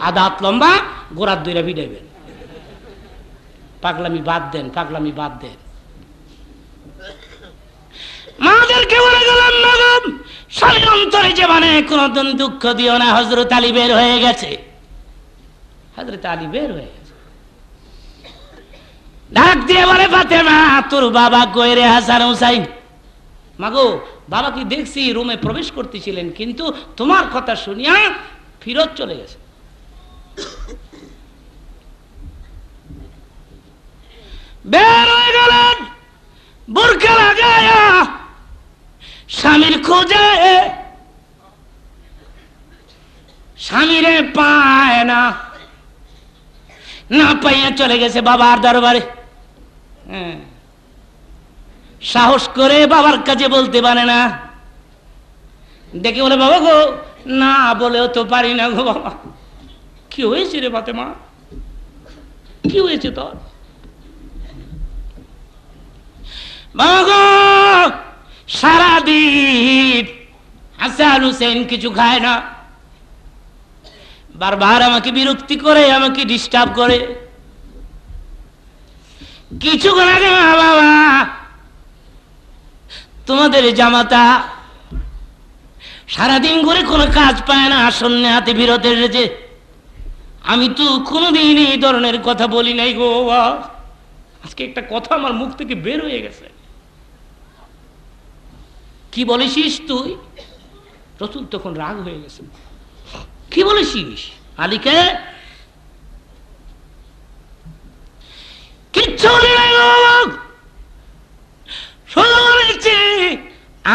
আধা হাত লম্বা গোড়ার দইরা ভিড়াইবেন পাগলামি বাদ দেন পাগলামি বাদ দেন মাদেরকে বলে গেলাম বেগম ষড়যন্ত্রে যে মানে কোনদিন দুঃখ দিও না হজরত আলী বের হয়ে গেছে হজরত আলী বের হয়ে ডাক দিয়ে বলে পাতে মা তোর বাবা হাসান হুসাইন মাগো দেখছি রুমে প্রবেশ করতেছিলেন কিন্তু তোমার কথা শুনিয়া ফিরত চলে গেছে বের হয়ে গেলেন লাগায়া স্বামীর খোঁজে স্বামীরে পায় না না পাইয়া চলে গেছে বাবার দরবারে হ্যাঁ। সাহস করে বাবার কাছে বলতে পারে না দেখে বলে বাবা গো না বলেও তো পারি না গো বাবা কি হয়েছে রে বাতে মা কি হয়েছে তোর বাবা গো সারাদিন হাসান হুসেন কিছু খায় না বারবার আমাকে বিরক্তি করে আমাকে ডিস্টার্ব করে কিছু মা বাবা তোমাদের জামাতা সারাদিন করে কোনো কাজ পায় না আসন্নে হাতে বিরত রেছে আমি তো কোনোদিন এই ধরনের কথা বলি নাই গো আজকে একটা কথা আমার মুখ থেকে বের হয়ে গেছে কি বলেছিস তুই রতুল তখন রাগ হয়ে গেছেন কি বলেছিস আলীকে কিচ্ছু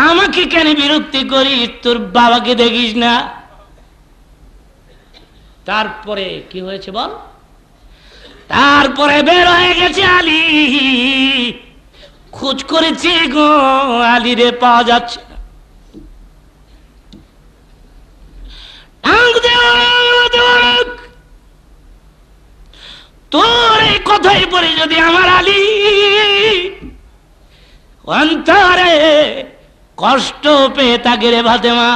আমাকে কেন বিরক্তি করি তোর বাবাকে দেখিস না তারপরে কি হয়েছে বল তারপরে বের হয়ে গেছে আলী খোঁজ করেছি গো আলিরে পাওয়া যাচ্ছে তোর এই কথাই পরে যদি আমার আলী অন্তরে কষ্ট পেয়ে তাকে রে মা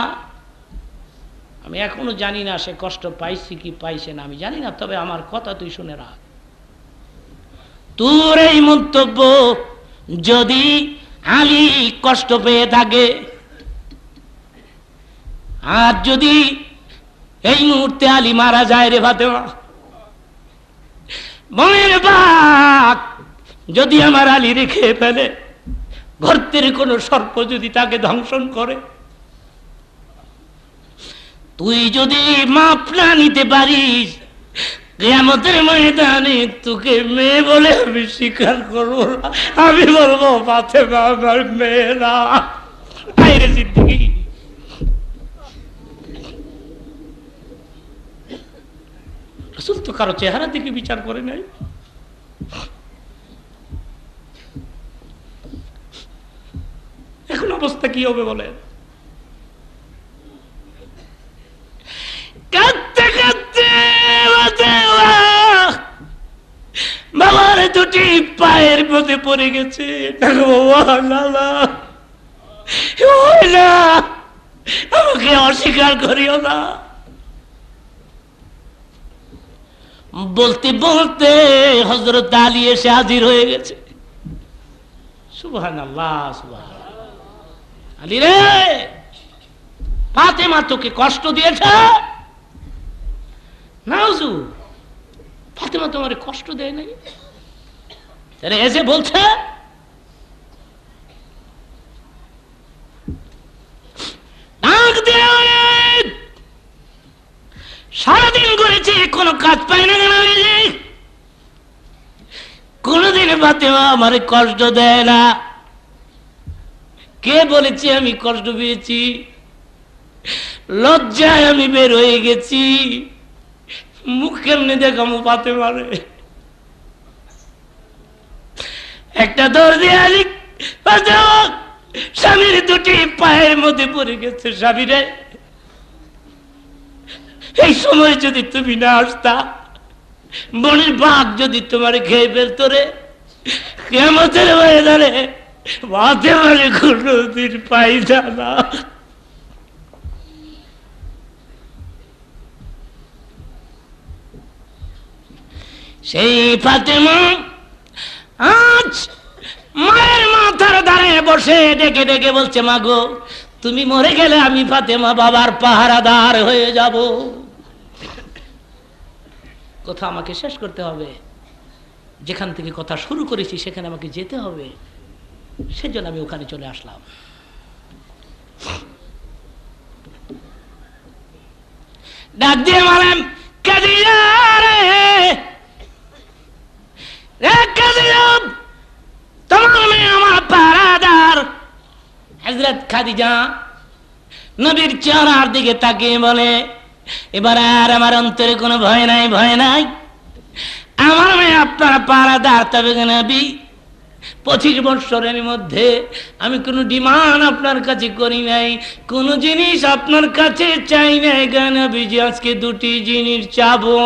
আমি এখনো জানি না সে কষ্ট পাইছি কি পাইছে না আমি জানি না তবে আমার কথা তুই শুনে রাখ তোর এই মন্তব্য যদি আলী কষ্ট পেয়ে থাকে আর যদি এই মুহূর্তে আলী মারা যায় রে ফাতেমা যদি আমার আলী রেখে ফেলে গর্তের কোনো সর্প যদি তাকে ধ্বংসন করে তুই যদি মাপ নিতে পারিস কেয়ামতের ময়দানে তোকে মেয়ে বলে আমি স্বীকার করবো আমি বলবো পাথে বাবার মেয়েরা তো কারো চেহারা দিকে বিচার করে নাই এখন অবস্থা কি হবে বলেন কাঁদতে কাঁদতে বাবার দুটি পায়ের মধ্যে পড়ে গেছে আমাকে অস্বীকার করিও না বলতে বলতে হজরত আলী এসে হাজির হয়ে গেছে সুবহান আল্লাহ সুবহান আলী রে ফাতেমা তোকে কষ্ট দিয়েছে নাজু ফাতেমা তোমার কষ্ট দেয় নাই তাহলে এসে বলছে সারাদিন করেছি কোনো কাজ পাই না কেন কোনদিন ফাতেমা আমার কষ্ট দেয় না কে বলেছে আমি কষ্ট পেয়েছি লজ্জায় আমি বের হয়ে গেছি মুখের নিজে গামু পাতে পারে একটা দর্জি আলিক স্বামীর দুটি পায়ের মধ্যে পড়ে গেছে স্বামীরে এই সময় যদি তুমি না আসতা বনের বাঘ যদি তোমার খেয়ে ফেলত রে কেমতের হয়ে দাঁড়ে বাতে মানে কোনো দিন পাই জানা সেই ফাতেমা আজ মায়ের মাথার ধারে বসে ডেকে ডেকে বলছে মাগো তুমি মরে গেলে আমি ফাতেমা বাবার পাহারাদার হয়ে যাব কথা আমাকে শেষ করতে হবে যেখান থেকে কথা শুরু করেছি সেখানে আমাকে যেতে হবে সেজন্য আমি ওখানে চলে আসলাম ডাক দিয়ে মারেন কাদিয়া রেখে দিলাম তোমাকে আমার পাড়াদার হজরত খাদিজা নবীর চেহারার দিকে তাকিয়ে বলে এবার আর আমার অন্তরে কোনো ভয় নাই ভয় নাই আমার মেয়ে আপনার পাড়াদার তবে নবী পঁচিশ বৎসরের মধ্যে আমি কোনো ডিমান্ড আপনার কাছে করি নাই কোনো জিনিস আপনার কাছে চাই নাই গান আজকে দুটি জিনিস চাবো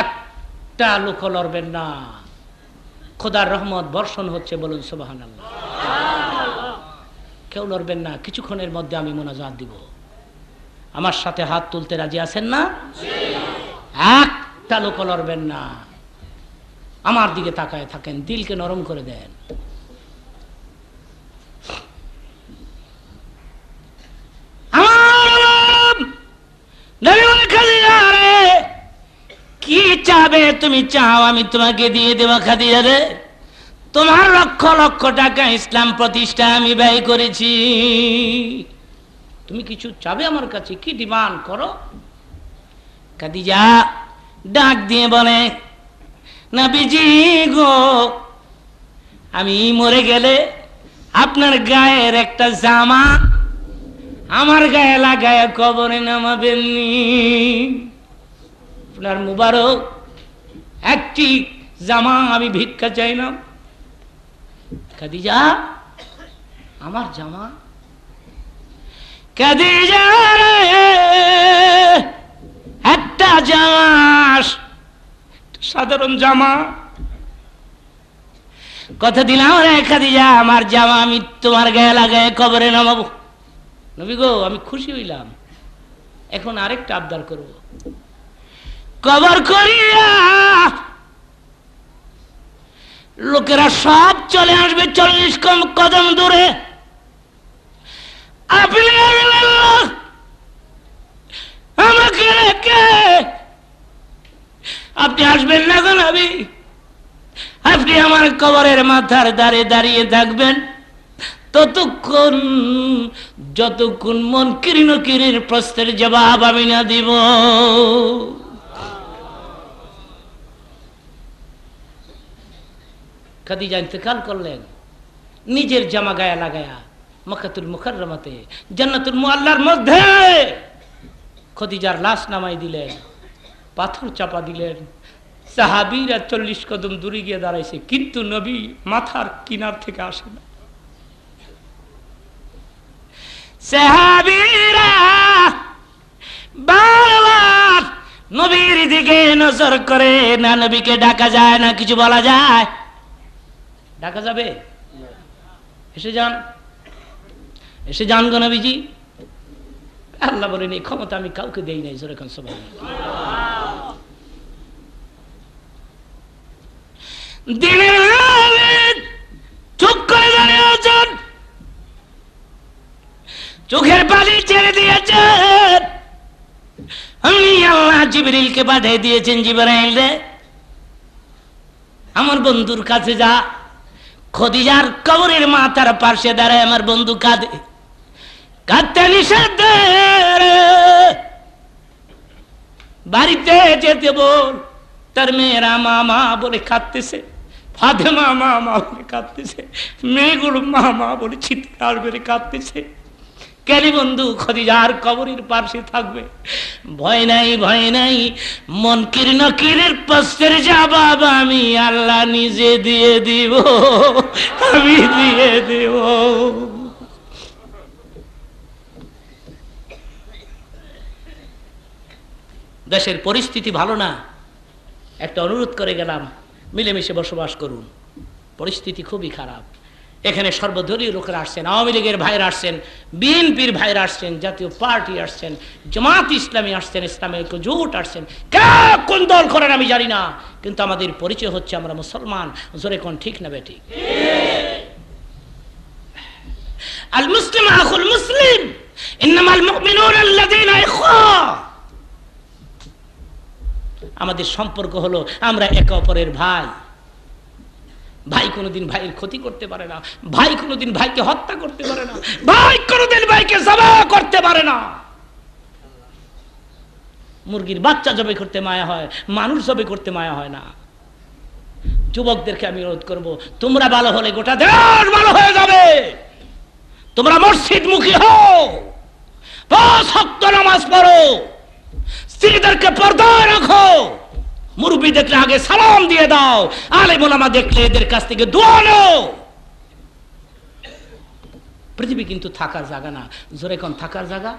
একটা লোক লড়বেন না খোদার রহমত বর্ষণ হচ্ছে বলুন সোবাহান কেউ লড়বেন না কিছুক্ষণের মধ্যে আমি মোনাজাত দিব আমার সাথে হাত তুলতে রাজি আছেন না একটা লোক লড়বেন না আমার দিকে তাকায় থাকেন দিলকে নরম করে দেন আমার কি চাবে তুমি চাও আমি তোমাকে দিয়ে দেব খাদিজা রে তোমার লক্ষ লক্ষ টাকা ইসলাম প্রতিষ্ঠা আমি ব্যয় করেছি তুমি কিছু চাবে আমার কাছে কি ডিমান্ড করো খাদিজা ডাক দিয়ে বলে না বিজি গো আমি মরে গেলে আপনার গায়ের একটা জামা আমার গায়ে লাগায় কবরে নামাবেননি আপনার মুবারক একটি জামা আমি ভিক্ষা চাইলাম খাদিজা আমার জামা একটা জামা সাধারণ জামা কথা দিলাম রে খাদিজা আমার জামা আমি তোমার গায়ে লাগায় কবরে নামাবো নবী গো আমি খুশি হইলাম এখন আরেকটা আবদার করবো কবর করিয়া লোকেরা সব চলে আসবে চল্লিশ কম কদম দূরে আপনি আমাকে রেখে আপনি আসবেন না গো নবী আপনি আমার কবরের মাথার দাঁড়িয়ে দাঁড়িয়ে থাকবেন ততক্ষণ যতক্ষণ মন কিরিন কিরির প্রশ্নের জবাব আমি না দিব খাদিজা ইন্তেকাল করলেন নিজের জামা গায়া লাগায়া মক্কাতুল মুখারমাতে জান্নাতুল মোয়াল্লার মধ্যে খদিজার লাশ নামাই দিলেন পাথর চাপা দিলেন সাহাবিরা চল্লিশ কদম দূরে গিয়ে দাঁড়াইছে কিন্তু নবী মাথার কিনার থেকে আসে না নবীর দিকে নজর করে না নবীকে ডাকা যায় না কিছু বলা যায় ঢাকা যাবে এসে যান এসে যান গো নবীজি আল্লাহ বলেন এই ক্ষমতা আমি কাউকে দেই নাই যেরকম সবাই চোখের বালি ছেড়ে দিয়েছেন আমি আল্লাহ জিবরিলকে পাঠিয়ে দিয়েছেন জিবরাইল রে আমার বন্ধুর কাছে যা খদিজার কবরের মাথার পাশে দাঁড়ায় আমার বন্ধু কাঁদে কাঁদতে নিষেধ বাড়িতে যেতে বল তার মেয়েরা মামা বলে কাঁদতেছে ফাতেমা মামা বলে কাঁদতেছে মেয়েগুলো মামা বলে চিৎকার বেড়ে কাঁদতেছে কেন বন্ধু খদিজার কবরের পাশে থাকবে ভয় নাই ভয় নাই মনকির নকিরের পাশের বাবা আমি আল্লাহ নিজে দিয়ে দিব আমি দিয়ে দিব দেশের পরিস্থিতি ভালো না একটা অনুরোধ করে গেলাম মিলেমিশে বসবাস করুন পরিস্থিতি খুবই খারাপ এখানে সর্বদলীয় লোকেরা আসছেন আওয়ামী লীগের ভাইরা আসছেন বিএনপির ভাইরা আসছেন জাতীয় পার্টি আসছেন জামাত ইসলামী আসছেন ইসলামের জোট আসছেন কেউ কোন দল করেন আমি জানি না কিন্তু আমাদের পরিচয় হচ্ছে আমরা মুসলমান জোরে কোন ঠিক না বেটি আল মুসলিম আখুল মুসলিম ইন্নামাল মুমিনুন আল্লাযীনা ইখওয়া আমাদের সম্পর্ক হলো আমরা একে অপরের ভাই ভাই কোনোদিন ভাইয়ের ক্ষতি করতে পারে না ভাই কোনোদিন ভাইকে হত্যা করতে পারে না ভাই কোনোদিন ভাইকে জবা করতে পারে না মুরগির বাচ্চা জবে করতে মায়া হয় মানুষ জবে করতে মায়া হয় না যুবকদেরকে আমি অনুরোধ করব তোমরা ভালো হলে গোটা দেশ ভালো হয়ে যাবে তোমরা মসজিদ মুখী হও নামাজ পড়ো স্ত্রীদেরকে পর্দায় রাখো মুরব্বী দেখলে আগে সালাম দিয়ে দাও আলে মোলামা দেখলে এদের কাছ থেকে দোয়ানো পৃথিবী কিন্তু থাকার জায়গা না জোরে কোন থাকার জায়গা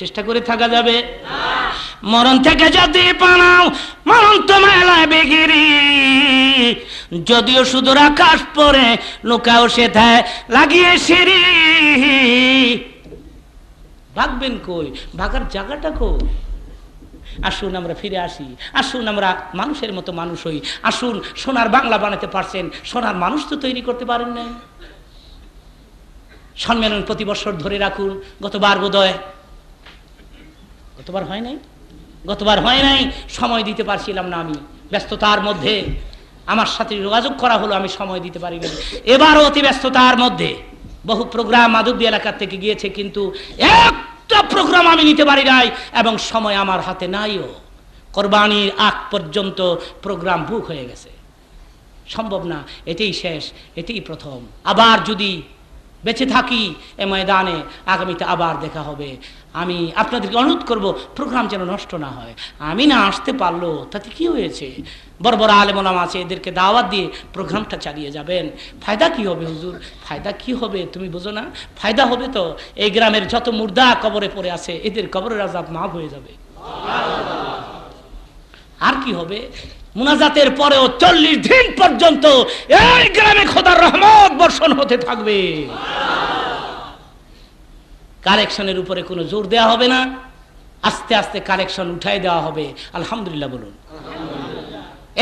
চেষ্টা করে থাকা যাবে মরণ থেকে যদি পানাও মরণ তো মেলায় বেগিরি যদিও শুধু আকাশ পরে নৌকাও সে লাগিয়ে সিরি ভাগবেন কই ভাগার জায়গাটা কই আসুন আমরা ফিরে আসি আসুন আমরা মানুষের মতো মানুষ হই আসুন সোনার বাংলা বানাতে পারছেন সোনার মানুষ তো তৈরি করতে পারেন না সম্মেলন প্রতি বছর ধরে রাখুন গতবার বোধহয় গতবার হয় নাই গতবার হয় নাই সময় দিতে পারছিলাম না আমি ব্যস্ততার মধ্যে আমার সাথে যোগাযোগ করা হলো আমি সময় দিতে পারিনি এবারও অতি ব্যস্ততার মধ্যে বহু প্রোগ্রাম মাধবী এলাকার থেকে গিয়েছে কিন্তু এক একটা প্রোগ্রাম আমি নিতে পারি নাই এবং সময় আমার হাতে নাইও কোরবানির আগ পর্যন্ত প্রোগ্রাম বুক হয়ে গেছে সম্ভব না এটাই শেষ এটাই প্রথম আবার যদি বেঁচে থাকি এ ময়দানে আগামীতে আবার দেখা হবে আমি আপনাদেরকে অনুরোধ করব প্রোগ্রাম যেন নষ্ট না হয় আমি না আসতে পারলো তাতে কি হয়েছে বড় বড় আলেমলাম আছে এদেরকে দাওয়াত দিয়ে প্রোগ্রামটা চালিয়ে যাবেন ফায়দা কি হবে হুজুর ফায়দা কি হবে তুমি বোঝো না ফায়দা হবে তো এই গ্রামের যত মুর্দা কবরে পড়ে আছে এদের কবরের আজাব মাফ হয়ে যাবে আর কি হবে মুনাজাতের পরেও চল্লিশ দিন পর্যন্ত এই গ্রামে খোদার রহমত বর্ষণ হতে থাকবে কারেকশনের উপরে কোনো জোর দেওয়া হবে না আস্তে আস্তে কারেকশন উঠাই দেওয়া হবে আলহামদুলিল্লাহ বলুন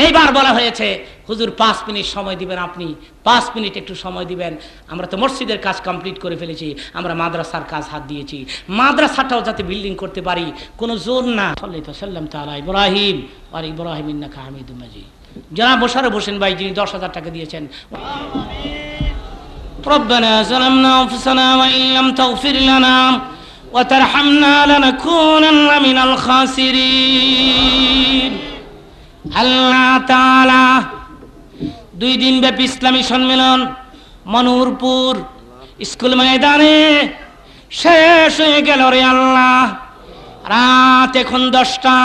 এইবার বলা হয়েছে হুজুর পাঁচ মিনিট সময় দিবেন আপনি পাঁচ মিনিট একটু সময় দিবেন আমরা তো মসজিদের কাজ কমপ্লিট করে ফেলেছি আমরা মাদ্রাসার কাজ হাত দিয়েছি মাদ্রাসাটাও যাতে বিল্ডিং করতে পারি কোনো জোর না সাল্লাম তালা ইব্রাহিম আর ইব্রাহিম ইন্না খাহামিদ মাজি যারা বসারও বসেন ভাই যিনি দশ হাজার টাকা দিয়েছেন ربنا ظلمنا أنفسنا وإن لم تغفر لنا وترحمنا لنكونن من الخاسرين আল্লাহ তালা দুই দিন ব্যাপী ইসলামী সম্মেলন মনুরপুর স্কুল ময়দানে শেষ হয়ে গেল রে আল্লাহ রাত এখন দশটা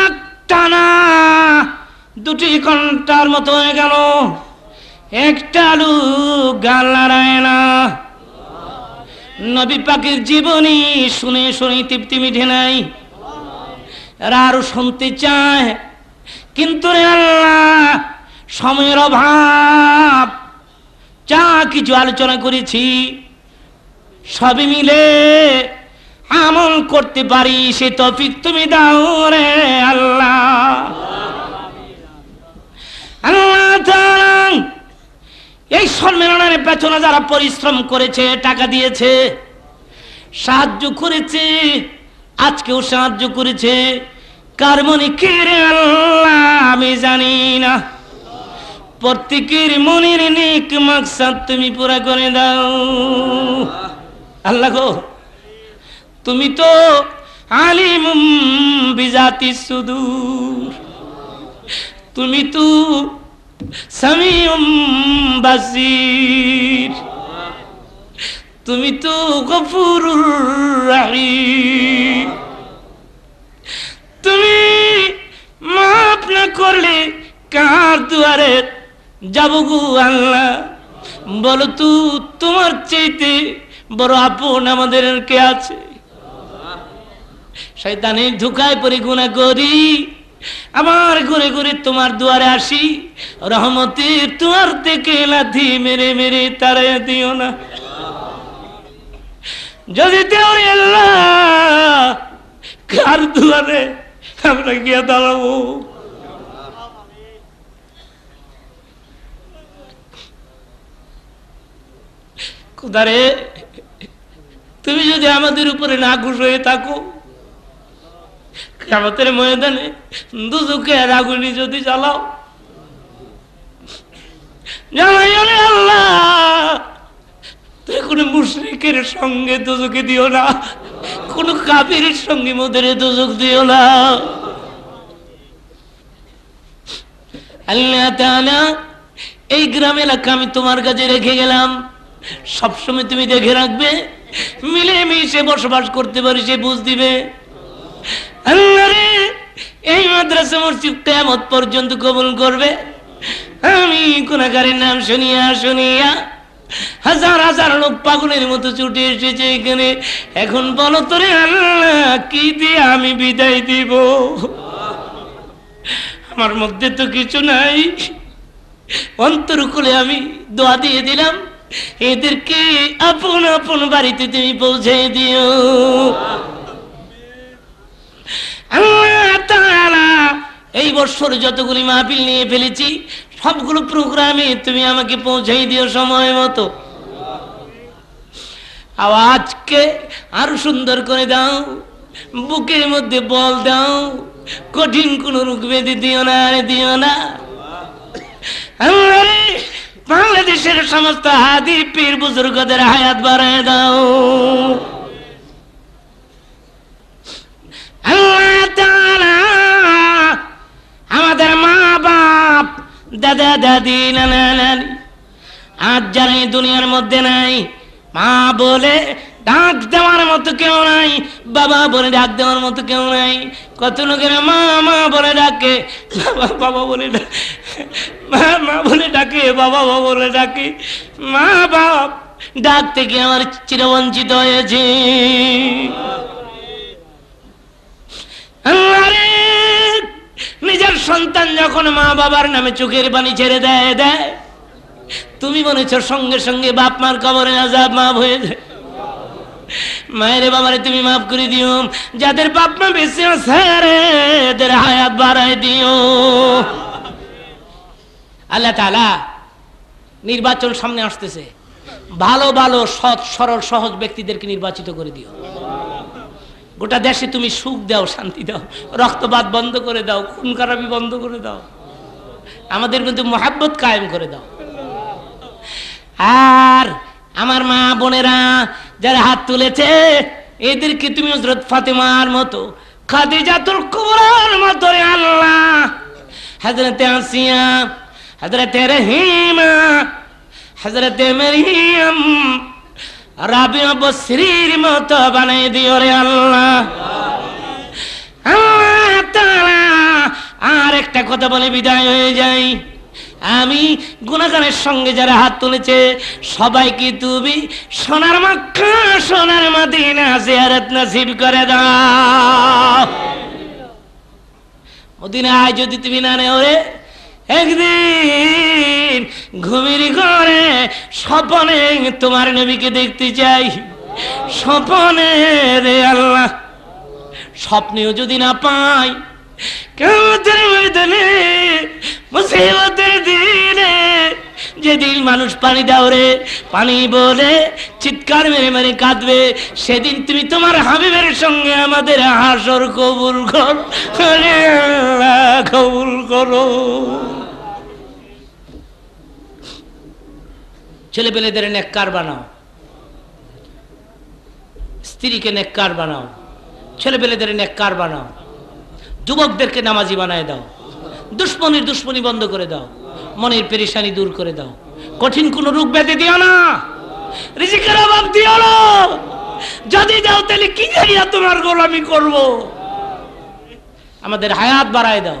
এক না দুটি ঘন্টার মতো হয়ে গেল একটা আলু গাল নাড়ায় না নবী পাকের জীবনী শুনে শুনে তৃপ্তি মিঠে নাই আরো শুনতে চায় কিন্তু রে আল্লাহ সময়ের অভাব যা কিছু আলোচনা করেছি সবই মিলে আমল করতে পারি সে তফিক তুমি দাও রে আল্লাহ আল্লাহ এই সম্মেলনের পেছনে যারা পরিশ্রম করেছে টাকা দিয়েছে সাহায্য করেছে আজকেও সাহায্য করেছে কার মনে আমি জানি না প্রত্যেকের মনের নেক মাকসাদ তুমি পুরা করে দাও আল্লাহ গো তুমি তো আলিম বিজাতি সুদূর তুমি তো বাসির তুমি তো গফুরুর তুমি মাফ না করলে কার দুয়ারে যাব গো আল্লাহ বলো তু তোমার চাইতে বড় আপন আমাদের কে আছে শয়তানের ধুকায় পরে গুণা করি আমার ঘুরে ঘুরে তোমার দুয়ারে আসি রহমতে তোমার থেকে লাথি মেরে মেরে তারাই দিও না যদি কার দুয়ারে আমরা গিয়ে দাঁড়াবো তুমি যদি আমাদের উপরে না ঘুষ হয়ে থাকো কেমতের ময়দানে দুজুকের আগুনি যদি জ্বালাও সঙ্গে দিও না কোনো সঙ্গে না এই গ্রাম এলাকা আমি তোমার কাছে রেখে গেলাম সবসময় তুমি দেখে রাখবে মিলেমিশে বসবাস করতে পারি সে বুঝ দিবে এই মাদ্রাসা মসজিদ কেমন পর্যন্ত কবুল করবে আমি কোনাকারের নাম শুনিয়া শুনিয়া হাজার হাজার লোক পাগলের মতো ছুটে এসেছে এখানে এখন বলো তোরে আল্লাহ কি দিয়ে আমি বিদায় দিব আমার মধ্যে তো কিছু নাই অন্তর খুলে আমি দোয়া দিয়ে দিলাম এদেরকে আপন আপন বাড়িতে তুমি পৌঁছে দিও এই বছর যতগুলি মাহফিল নিয়ে ফেলেছি সবগুলো প্রোগ্রামে তুমি আমাকে পৌঁছাই দিও সময় মতো আজকে আরো সুন্দর করে দাও বুকের মধ্যে বল দাও কঠিন কোন রোগ বেঁধে দিও না দিও না বাংলাদেশের সমস্ত হাদি পীর বুজুর্গদের হায়াত বাড়ায় দাও আমাদের মা বাপ দাদা দাদি নানা নানি আজ যারা এই দুনিয়ার মধ্যে নাই মা বলে ডাক দেওয়ার মতো কেউ নাই বাবা বলে ডাক দেওয়ার মতো কেউ নাই কত লোকের মা মা বলে ডাকে বাবা বাবা বলে মা মা বলে ডাকে বাবা বাবা বলে ডাকে মা বাপ ডাক থেকে আমার চিরবঞ্চিত হয়েছে নিজের সন্তান যখন মা বাবার নামে চোখের পানি ছেড়ে দেয় দেয় তুমি বলেছ সঙ্গে সঙ্গে বাপ মার কবরে আজাব মাপ হয়ে যায় মায়েরে বাবারে তুমি মাফ করে দিও যাদের বাপ মা বেশি আছে এদের হায়াত বাড়াই দিও আল্লাহ তালা নির্বাচন সামনে আসতেছে ভালো ভালো সৎ সরল সহজ ব্যক্তিদেরকে নির্বাচিত করে দিও গোটা দেশে তুমি সুখ দাও শান্তি দাও রক্তপাত বন্ধ করে দাও খুন খারাপি বন্ধ করে দাও আমাদের মধ্যে মহাব্বত কায়েম করে দাও আর আমার মা বোনেরা যারা হাত তুলেছে এদেরকে তুমি হজরত ফাতেমার মতো খাদিজাতুল কুবরার মতো আল্লাহ হজরতে আসিয়া হজরতে রহিমা হজরতে মরিয়াম রাবি বসরির মতো বানাই দিও রে আল্লাহ আর একটা কথা বলে বিদায় হয়ে যাই আমি গুণাগানের সঙ্গে যারা হাত তুলেছে সবাই কি তুমি সোনার মাখা সোনার মাদিনা জিয়ারত নাসিব করে দাও আয় যদি তুমি না নেও রে একদিন দিন ঘুমির ঘরে স্বপনে তোমার নবীকে দেখতে চাই স্বপনে রে আল্লাহ স্বপ্নেও যদি না পাই যেদিন মানুষ পানি দাওরে পানি বলে চিৎকার মেরে মেরে কাঁদবে সেদিন তুমি তোমার হাবিবের সঙ্গে আমাদের হাসর কবুল কর কবুল করো পেলেদের নেককার বানাও স্ত্রীকে নেককার বানাও পেলেদের নেককার বানাও যুবকদেরকে নামাজি বানায় দাও দুশ্মনির দুশ্মনী বন্ধ করে দাও মনের পেরেশানি দূর করে দাও কঠিন কোনো রোগ ব্যাধি দিও না রিজিকের অভাব দিও না যদি দাও তাহলে কি জানিয়া তোমার গোলামি করব আমাদের হায়াত বাড়ায় দাও